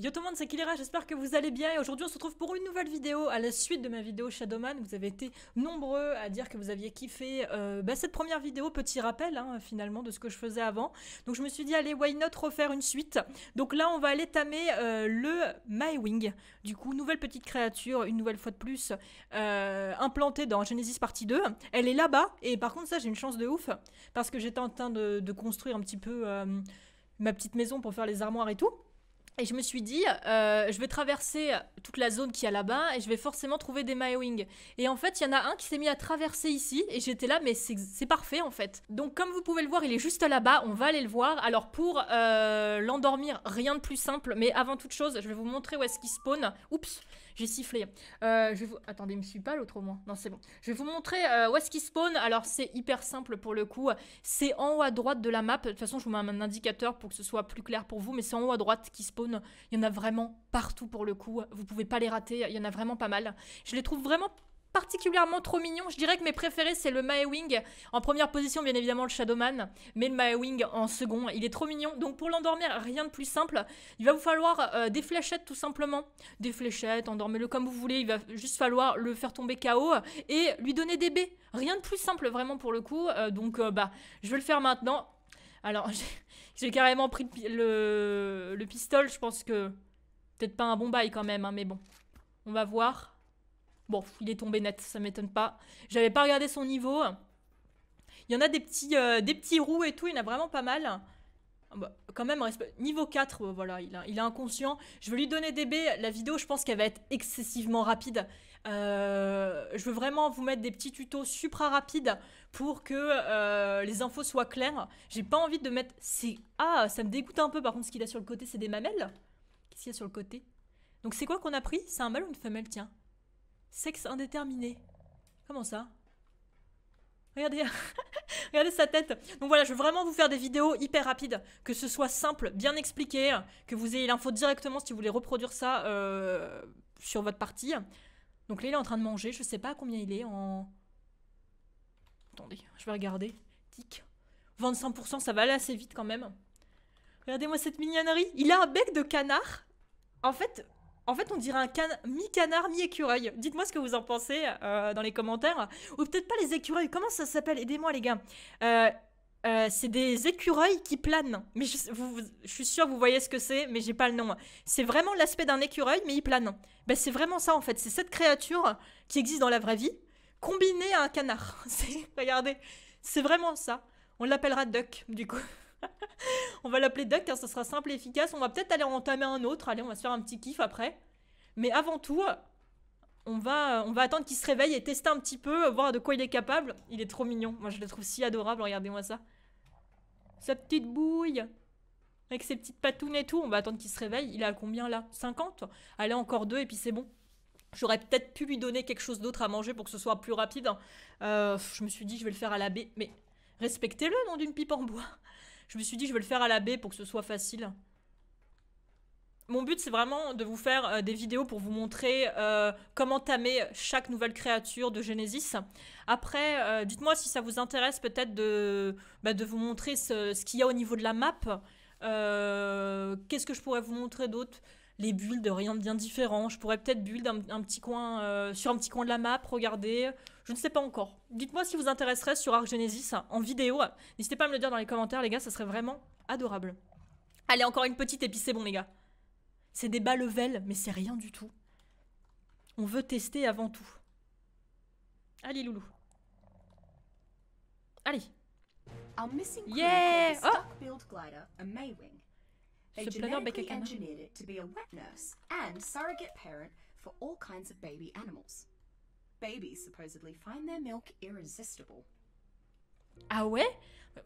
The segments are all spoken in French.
Yo tout le monde, c'est Kilera, j'espère que vous allez bien et aujourd'hui on se retrouve pour une nouvelle vidéo à la suite de ma vidéo Shadowman. Vous avez été nombreux à dire que vous aviez kiffé euh, bah, cette première vidéo, petit rappel hein, finalement de ce que je faisais avant. Donc je me suis dit allez, why not refaire une suite Donc là on va aller tamer euh, le Mywing, du coup nouvelle petite créature, une nouvelle fois de plus, euh, implantée dans Genesis partie 2. Elle est là-bas et par contre ça j'ai une chance de ouf parce que j'étais en train de, de, construire un petit peu euh, ma petite maison pour faire les armoires et tout. Et je me suis dit, euh, je vais traverser toute la zone qu'il y a là-bas et je vais forcément trouver des Mywing. Et en fait, il y en a un qui s'est mis à traverser ici et j'étais là, mais c'est parfait en fait. Donc, comme vous pouvez le voir, il est juste là-bas, on va aller le voir. Alors, pour euh, l'endormir, rien de plus simple, mais avant toute chose, je vais vous montrer où est-ce qu'il spawn. Oups! J'ai sifflé. Euh, je vous... Attendez, me suis pas l'autre au moins. Non, c'est bon. Je vais vous montrer euh, où est-ce qu'il spawn. Alors, c'est hyper simple pour le coup. C'est en haut à droite de la map. De toute façon, je vous mets un indicateur pour que ce soit plus clair pour vous. Mais c'est en haut à droite qui spawn. Il y en a vraiment partout pour le coup. Vous pouvez pas les rater. Il y en a vraiment pas mal. Je les trouve vraiment particulièrement trop mignon. Je dirais que mes préférés, c'est le Maewing. En première position, bien évidemment, le Shadowman, mais le Maewing en second. Il est trop mignon. Donc pour l'endormir, rien de plus simple. Il va vous falloir euh, des fléchettes, tout simplement. Des fléchettes, endormez-le comme vous voulez. Il va juste falloir le faire tomber KO et lui donner des baies. Rien de plus simple, vraiment, pour le coup. Euh, donc, euh, bah, je vais le faire maintenant. Alors, j'ai carrément pris le, le, Je pense que peut-être pas un bon bail quand même, hein, mais bon. On va voir. Bon, il est tombé net, ça m'étonne pas. J'avais pas regardé son niveau. Il y en a des petits, roues euh, des petits et tout, il y en a vraiment pas mal. Ah bah, quand même, niveau 4, euh, voilà, il, est inconscient. Je veux lui donner des baies. La vidéo, je pense qu'elle va être excessivement rapide. Euh, je veux vraiment vous mettre des petits tutos supra rapides pour que les infos soient claires. J'ai pas envie de mettre. ah, ça me dégoûte un peu. Par contre, ce qu'il a sur le côté, c'est des mamelles. Qu'est-ce qu'il y a sur le côté Donc c'est quoi qu'on a pris C'est un mâle ou une femelle Tiens. Sexe indéterminé. Comment ça Regardez, regardez sa tête. Donc voilà, je veux vraiment vous faire des vidéos hyper rapides, que ce soit simple, bien expliqué, que vous ayez l'info directement si vous voulez reproduire ça euh, sur votre partie. Donc là, il est en train de manger. Je sais pas combien il est en... Attendez, je vais regarder. Tic. 25%, ça va aller assez vite quand même. Regardez-moi cette mignonnerie. Il a un bec de canard. En fait, en fait, on dirait un mi-canard, mi-écureuil. Dites-moi ce que vous en pensez euh, dans les commentaires. Ou peut-être pas les écureuils. Comment ça s'appelle Aidez-moi, les gars. Euh, euh, c'est des écureuils qui planent. Mais je, suis sûre vous voyez ce que c'est, mais j'ai pas le nom. C'est vraiment l'aspect d'un écureuil, mais il plane. Ben, c'est vraiment ça, en fait. C'est cette créature qui existe dans la vraie vie, combinée à un canard. Regardez, c'est vraiment ça. On l'appellera Duck, du coup. on va l'appeler Duck, car hein, ça sera simple et efficace. On va peut-être aller entamer un autre. Allez, on va se faire un petit kiff après. Mais avant tout, on va, on va attendre qu'il se réveille et tester un petit peu, voir de quoi il est capable. Il est trop mignon. Moi, je le trouve si adorable. Regardez-moi ça. Sa petite bouille. Avec ses petites patounes et tout. On va attendre qu'il se réveille. Il a combien là 50 Allez, encore deux et puis c'est bon. J'aurais peut-être pu lui donner quelque chose d'autre à manger pour que ce soit plus rapide. Hein. Euh, je me suis dit, je vais le faire à la baie. Mais respectez-le, nom d'une pipe en bois. Je me suis dit, je vais le faire à la baie pour que ce soit facile. Mon but, c'est vraiment de vous faire euh, des vidéos pour vous montrer euh, comment tamer chaque nouvelle créature de Genesis. Après, euh, dites-moi si ça vous intéresse peut-être de, bah, de vous montrer ce, ce qu'il y a au niveau de la map. Qu'est-ce que je pourrais vous montrer d'autre les builds, rien de bien différent. Je pourrais peut-être build un, petit coin, euh, sur un petit coin de la map, regarder. Je ne sais pas encore. Dites-moi si vous intéresserez sur Arc Genesis en vidéo. N'hésitez pas à me le dire dans les commentaires, les gars, ça serait vraiment adorable. Allez, encore une petite épicée, bon, les gars. C'est des bas level, mais c'est rien du tout. On veut tester avant tout. Allez, loulou. Allez. Yeah! Oh! ce genetically engineered it to be une wet nurse parent surrogate parent for all kinds of baby Les bébés supposedly find leur milk irrésistible. Ah ouais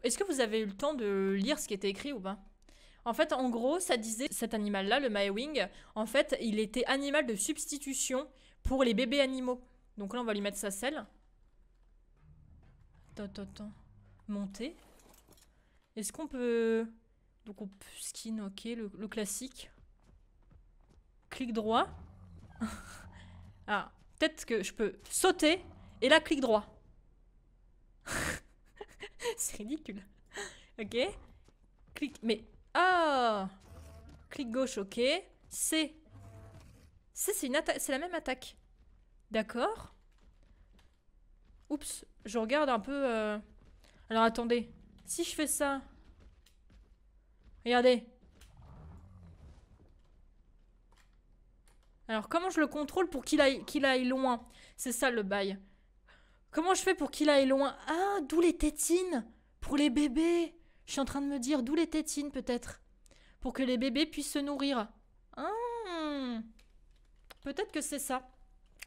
Est-ce que vous avez eu le temps de lire ce qui était écrit ou pas en fait, en gros, ça disait cet animal-là, le Maewing, en fait, il était animal de substitution pour les bébés animaux. Donc là, on va lui mettre sa selle. Attends, attends, attends. Monter. Est-ce qu'on peut beaucoup plus skin, ok, le, classique. Clic droit. ah, peut-être que je peux sauter et là, clic droit. C'est ridicule. Ok. Clic, mais... Ah Clic gauche, ok. C. C, c'est la même attaque. D'accord. Oups, je regarde un peu... Euh. Alors attendez, si je fais ça... Regardez. Alors, comment je le contrôle pour qu'il aille, loin C'est ça le bail. Comment je fais pour qu'il aille loin Ah, d'où les tétines Pour les bébés Je suis en train de me dire, d'où les tétines peut-être Pour que les bébés puissent se nourrir. Hum. peut-être que c'est ça.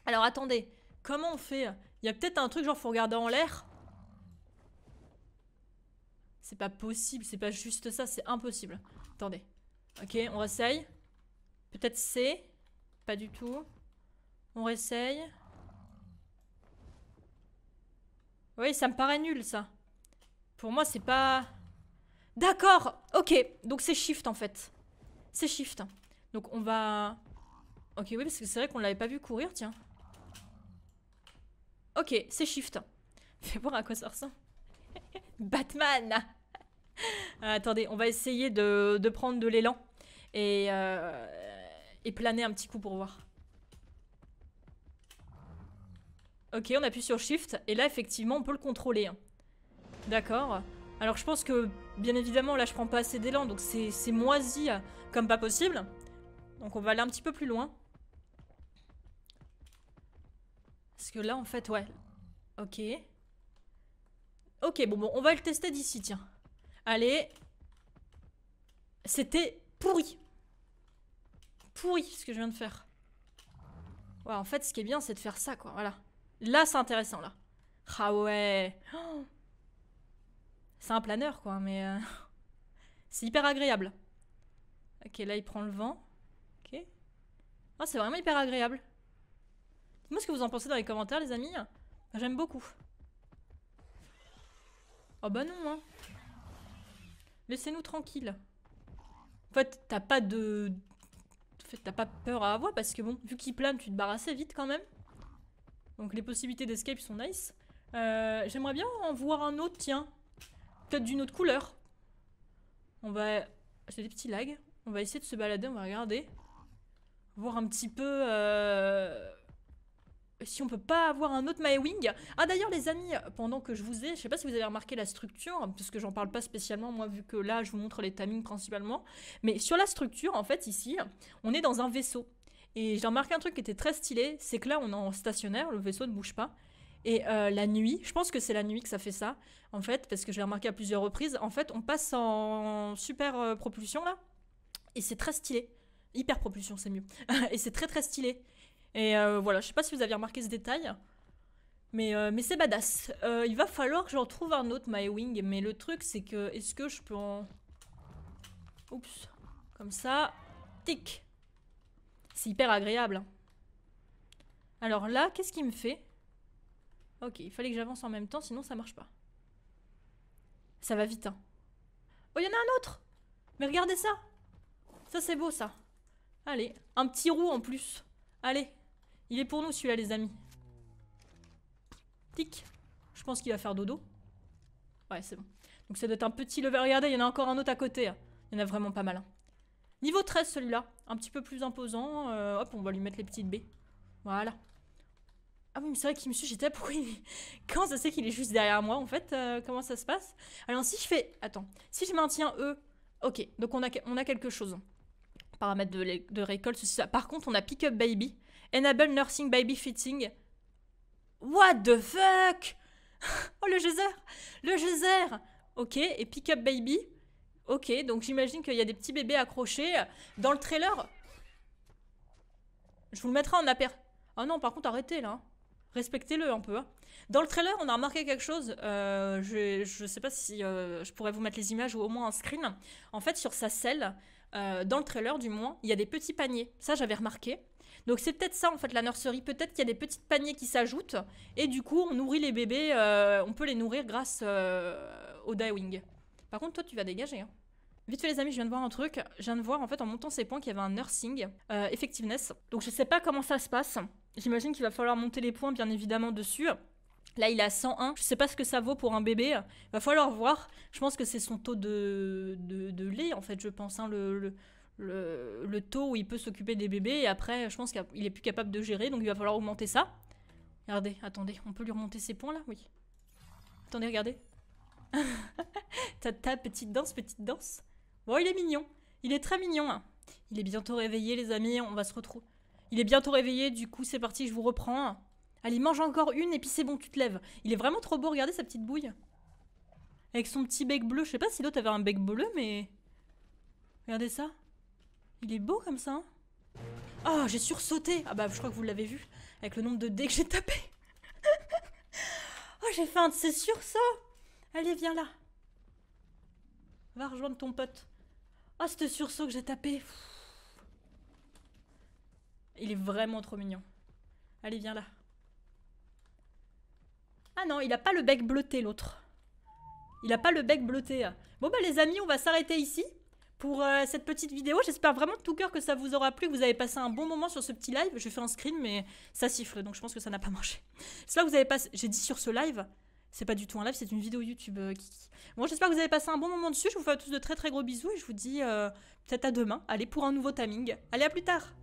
Alors, attendez. Comment on fait Il y a peut-être un truc genre, faut regarder en l'air. C'est pas possible, c'est pas juste ça, c'est impossible. Attendez. Ok, on réessaye. Peut-être C. Pas du tout. On réessaye. Oui, ça me paraît nul, ça. Pour moi, c'est pas... D'accord Ok, donc c'est shift, en fait. C'est shift. Donc on va... Ok, oui, parce que c'est vrai qu'on l'avait pas vu courir, tiens. Ok, c'est shift. Fais voir à quoi ça ressemble. Batman euh, Attendez, on va essayer de, prendre de l'élan et, euh, et planer un petit coup pour voir. Ok, on appuie sur Shift et là effectivement on peut le contrôler. Hein. D'accord. Alors je pense que bien évidemment là je prends pas assez d'élan donc c'est moisi comme pas possible. Donc on va aller un petit peu plus loin. Parce que là en fait ouais. Ok. Ok, bon, bon, on va le tester d'ici, tiens. Allez. C'était pourri. Pourri, ce que je viens de faire. Ouais, en fait, ce qui est bien, c'est de faire ça, quoi. Voilà. Là, c'est intéressant, là. Ah ouais. C'est un planeur, quoi, mais... Euh, c'est hyper agréable. Ok, là, il prend le vent. Ok. Ah, c'est vraiment hyper agréable. Dites-moi ce que vous en pensez dans les commentaires, les amis. J'aime beaucoup. Oh bah non, hein. Laissez-nous tranquille. En fait, t'as pas de... En fait, t'as pas peur à avoir parce que bon, vu qu'il plane, tu te barres assez vite quand même. Donc les possibilités d'escape sont nice. Euh, j'aimerais bien en voir un autre, tiens. Peut-être d'une autre couleur. On va... J'ai des petits lags. On va essayer de se balader, on va regarder. Voir un petit peu... Euh, si on peut pas avoir un autre MyWing Ah d'ailleurs les amis, pendant que je vous ai, je sais pas si vous avez remarqué la structure, parce que j'en parle pas spécialement moi vu que là je vous montre les timings principalement, mais sur la structure en fait ici, on est dans un vaisseau. Et j'ai remarqué un truc qui était très stylé, c'est que là on est en stationnaire, le vaisseau ne bouge pas. Et euh, la nuit, je pense que c'est la nuit que ça fait ça, en fait, parce que j'ai remarqué à plusieurs reprises, en fait on passe en super euh, propulsion là, et c'est très stylé. Hyper propulsion, c'est mieux. et c'est très très stylé. Et euh, voilà, je sais pas si vous avez remarqué ce détail. Mais, euh, mais c'est badass. Euh, il va falloir que j'en trouve un autre, My Wing. Mais le truc, c'est que... Est-ce que je peux en... Oups. Comme ça. Tic. C'est hyper agréable. Hein. Alors là, qu'est-ce qu'il me fait Ok, il fallait que j'avance en même temps, sinon ça marche pas. Ça va vite, hein. Oh, il y en a un autre Mais regardez ça Ça, c'est beau, ça. Allez, un petit roux en plus. Allez, il est pour nous celui-là, les amis. Tic. Je pense qu'il va faire dodo. Ouais, c'est bon. Donc ça doit être un petit level. Regardez, il y en a encore un autre à côté. Hein. Il y en a vraiment pas mal. Hein. Niveau 13, celui-là. Un petit peu plus imposant. Euh, hop, on va lui mettre les petites baies. Voilà. Ah oui, mais c'est vrai qu'il me suit, j'étais pourquoi il... Quand ça sait qu'il est juste derrière moi, en fait euh, Comment ça se passe Alors, si je fais... Attends. Si je maintiens E... Ok, donc on a, on a quelque chose. Paramètres de, de récolte, ça. Par contre, on a Pick Up Baby. Enable nursing baby fitting. What the fuck Oh le geyser Le geyser Ok, et pick up baby. Ok, donc j'imagine qu'il y a des petits bébés accrochés. Dans le trailer, je vous le mettrai en aper... Ah non, par contre, arrêtez là. Respectez-le un peu. Hein. Dans le trailer, on a remarqué quelque chose. Euh, je sais pas si euh, je pourrais vous mettre les images ou au moins un screen. En fait, sur sa selle, euh, dans le trailer du moins, il y a des petits paniers. Ça, j'avais remarqué. Donc c'est peut-être ça en fait la nurserie, peut-être qu'il y a des petits paniers qui s'ajoutent et du coup on nourrit les bébés, euh, on peut les nourrir grâce euh, au wing. Par contre toi tu vas dégager. Hein. Vite fait les amis, je viens de voir un truc, je viens de voir en fait en montant ces points qu'il y avait un nursing effectiveness. Donc je sais pas comment ça se passe. J'imagine qu'il va falloir monter les points bien évidemment dessus. Là, il a 101. Je sais pas ce que ça vaut pour un bébé. Il Va falloir voir. Je pense que c'est son taux de, de, lait, en fait, je pense. Hein, le, le, taux où il peut s'occuper des bébés. Et après, je pense qu'il est plus capable de gérer. Donc, il va falloir augmenter ça. Regardez, attendez. On peut lui remonter ses points, là Oui. Attendez, regardez. ta, ta petite danse, petite danse. Bon, il est mignon. Il est très mignon. Hein. Il est bientôt réveillé, les amis. On va se retrouver. Il est bientôt réveillé. Du coup, c'est parti. Je vous reprends. Hein. Allez, mange encore une et puis c'est bon, tu te lèves. Il est vraiment trop beau, regardez sa petite bouille. Avec son petit bec bleu. Je sais pas si l'autre avait un bec bleu, mais... Regardez ça. Il est beau comme ça. oh, j'ai sursauté. Ah bah, je crois que vous l'avez vu. Avec le nombre de dés que j'ai tapé. oh, j'ai faim de ces sursauts. Allez, viens là. Va rejoindre ton pote. Oh, ce sursaut que j'ai tapé. Il est vraiment trop mignon. Allez, viens là. Ah non, il n'a pas le bec bleuté, l'autre. Il n'a pas le bec bleuté. Bon bah les amis, on va s'arrêter ici pour euh, cette petite vidéo. J'espère vraiment de tout cœur que ça vous aura plu, que vous avez passé un bon moment sur ce petit live. Je fais un screen, mais ça siffle, donc je pense que ça n'a pas marché. J'espère que vous avez passé... J'ai dit sur ce live... C'est pas du tout un live, c'est une vidéo YouTube, euh, Bon, j'espère que vous avez passé un bon moment dessus. Je vous fais à tous de très très gros bisous et je vous dis euh, peut-être à demain. Allez, pour un nouveau timing. Allez, à plus tard